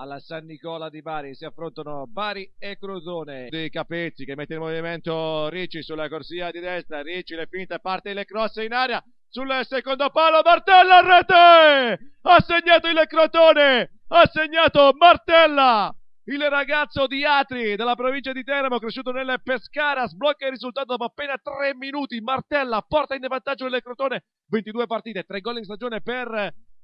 alla San Nicola di Bari. Si affrontano Bari e Crotone Di Capezzi che mette in movimento Ricci sulla corsia di destra. Ricci le finte, parte le cross in aria. Sul secondo palo, Martella a rete! Ha segnato il Crotone! Ha segnato Martella! Il ragazzo di Atri della provincia di Teramo, cresciuto nel Pescara, sblocca il risultato dopo appena tre minuti. Martella porta in vantaggio il Crotone. 22 partite, 3 gol in stagione per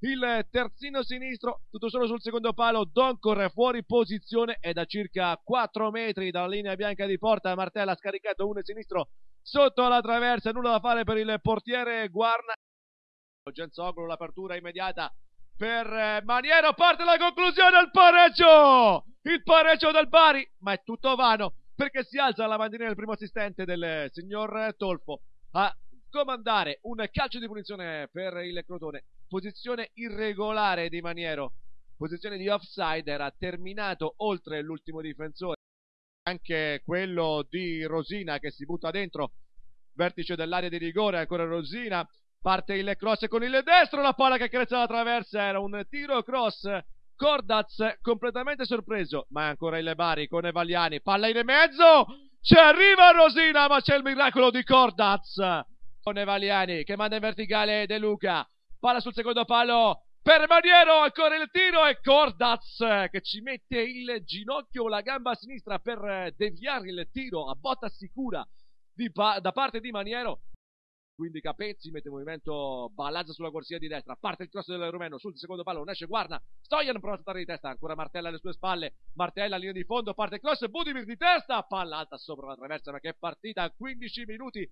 il terzino sinistro, tutto solo sul secondo palo, Doncor fuori posizione è da circa 4 metri dalla linea bianca di porta, Martella ha scaricato uno sinistro sotto la traversa, nulla da fare per il portiere Guarna. Genzoglu l'apertura immediata per eh, Maniero, parte la conclusione, il pareggio! Il pareggio del Bari, ma è tutto vano perché si alza la bandiera del primo assistente del eh, signor Tolfo a comandare un calcio di punizione per il Crotone posizione irregolare di Maniero, posizione di offside, era terminato oltre l'ultimo difensore. Anche quello di Rosina che si butta dentro, vertice dell'area di rigore, ancora Rosina, parte il cross con il destro, la palla che crezza la traversa, era un tiro cross. Cordaz completamente sorpreso, ma è ancora il Bari con Evaliani, palla in mezzo, ci arriva Rosina, ma c'è il miracolo di Cordaz con Evaliani che manda in verticale De Luca, palla sul secondo palo per Maniero, ancora il tiro e Cordaz che ci mette il ginocchio, la gamba sinistra per deviare il tiro a botta sicura pa da parte di Maniero. Quindi Capezzi mette in movimento, Balazza sulla corsia di destra, parte il cross del rumeno sul secondo palo, non esce Guarna, Stojan prova a saltare di testa, ancora Martella alle sue spalle, Martella linea di fondo, parte il cross, Budimir di testa, palla alta sopra la traversa, ma che partita, 15 minuti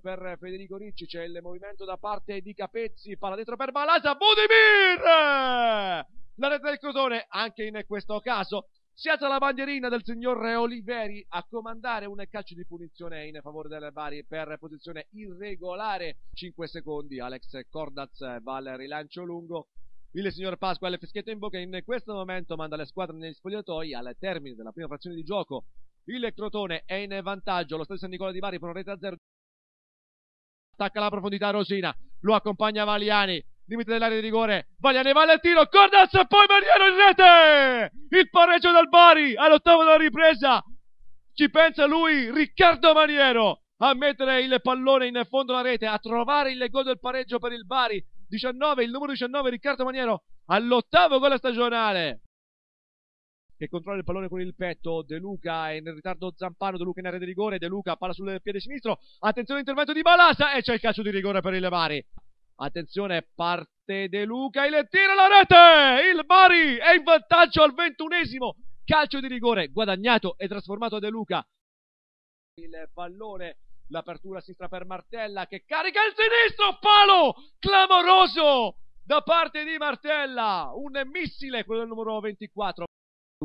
per Federico Ricci, c'è il movimento da parte di Capezzi, palla dietro per Balazza, Budimir! La rete del Crotone, anche in questo caso, si alza la bandierina del signor Oliveri a comandare un calcio di punizione in favore del Bari per posizione irregolare, 5 secondi, Alex Cordaz va al rilancio lungo, il signor Pasquale fischietto in bocca in questo momento manda le squadre negli spogliatoi al termine della prima frazione di gioco il Crotone è in vantaggio, lo stesso Nicola Di Bari con una rete a zero attacca la profondità Rosina, lo accompagna Valiani, limite dell'area di rigore, Valiani vale il tiro, Cordazza e poi Mariano in rete! Il pareggio del Bari all'ottavo della ripresa, ci pensa lui, Riccardo Maniero, a mettere il pallone in fondo alla rete, a trovare il gol del pareggio per il Bari, 19, il numero 19 Riccardo Maniero all'ottavo gol stagionale che controlla il pallone con il petto. De Luca è in ritardo Zampano, De Luca in area di rigore, De Luca palla sul piede sinistro, attenzione all'intervento di Balasa e c'è il calcio di rigore per il Bari. Attenzione, parte De Luca, il tiro la rete! Il Bari è in vantaggio al ventunesimo calcio di rigore guadagnato e trasformato a De Luca. Il pallone l'apertura a sinistra per Martella che carica il sinistro, palo clamoroso da parte di Martella, un missile quello del numero 24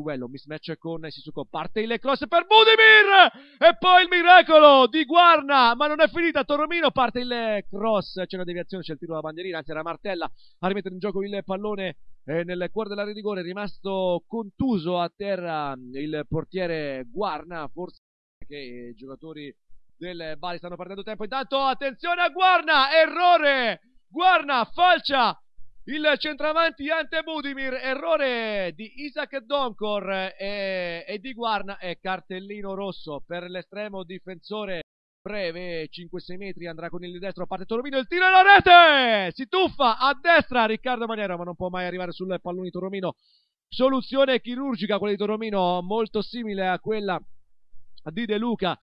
duello, mismatch con Sisuko, parte il cross per Budimir e poi il miracolo di Guarna, ma non è finita, Toromino parte il cross, c'è una deviazione, c'è il tiro alla bandierina, anzi era Martella a rimettere in gioco il pallone eh, nel cuore dell'area di rigore, è rimasto contuso a terra mm, il portiere Guarna, forse che i giocatori del Bari stanno perdendo tempo, intanto attenzione a Guarna, errore, Guarna falcia il centravanti Ante Budimir, errore di Isaac Donkor e, eh, e di Guarna e cartellino rosso per l'estremo difensore breve, 5-6 metri, andrà con il destro, parte Toromino, il tiro alla rete! Si tuffa a destra Riccardo Maniero, ma non può mai arrivare sul pallone di Toromino. Soluzione chirurgica quella di Toromino, molto simile a quella di De Luca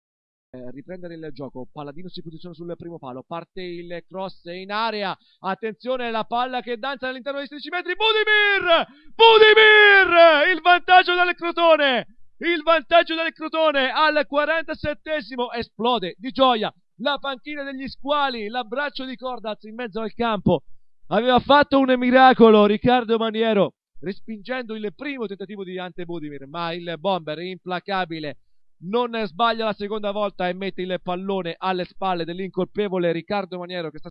eh, riprendere il gioco. Palladino si posiziona sul primo palo, parte il cross in area. Attenzione la palla che danza all'interno dei 16 metri. Budimir! Budimir! Il vantaggio del Crotone! Il vantaggio del Crotone al 47esimo esplode di gioia la panchina degli squali, l'abbraccio di Cordaz in mezzo al campo. Aveva fatto un miracolo Riccardo Maniero respingendo il primo tentativo di Ante Budimir, ma il bomber implacabile non sbaglia la seconda volta e mette il pallone alle spalle dell'incolpevole Riccardo Maniero che sta